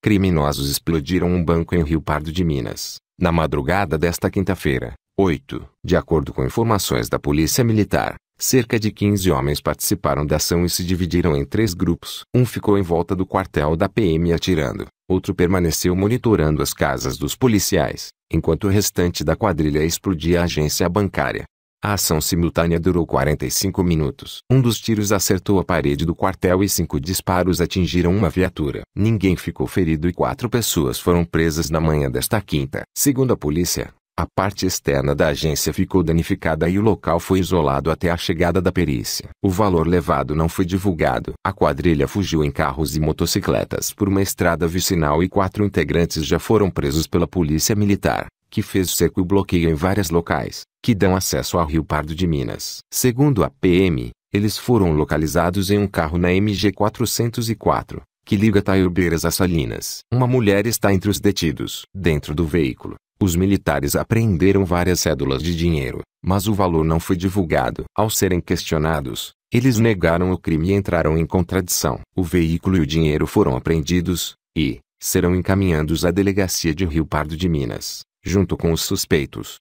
Criminosos explodiram um banco em Rio Pardo de Minas, na madrugada desta quinta-feira, 8. De acordo com informações da Polícia Militar, cerca de 15 homens participaram da ação e se dividiram em três grupos. Um ficou em volta do quartel da PM atirando, outro permaneceu monitorando as casas dos policiais, enquanto o restante da quadrilha explodia a agência bancária. A ação simultânea durou 45 minutos. Um dos tiros acertou a parede do quartel e cinco disparos atingiram uma viatura. Ninguém ficou ferido e quatro pessoas foram presas na manhã desta quinta. Segundo a polícia, a parte externa da agência ficou danificada e o local foi isolado até a chegada da perícia. O valor levado não foi divulgado. A quadrilha fugiu em carros e motocicletas por uma estrada vicinal e quatro integrantes já foram presos pela polícia militar, que fez cerco e bloqueio em vários locais que dão acesso ao Rio Pardo de Minas. Segundo a PM, eles foram localizados em um carro na MG 404, que liga Taiobeiras a Salinas. Uma mulher está entre os detidos. Dentro do veículo, os militares apreenderam várias cédulas de dinheiro, mas o valor não foi divulgado. Ao serem questionados, eles negaram o crime e entraram em contradição. O veículo e o dinheiro foram apreendidos e serão encaminhados à delegacia de Rio Pardo de Minas, junto com os suspeitos.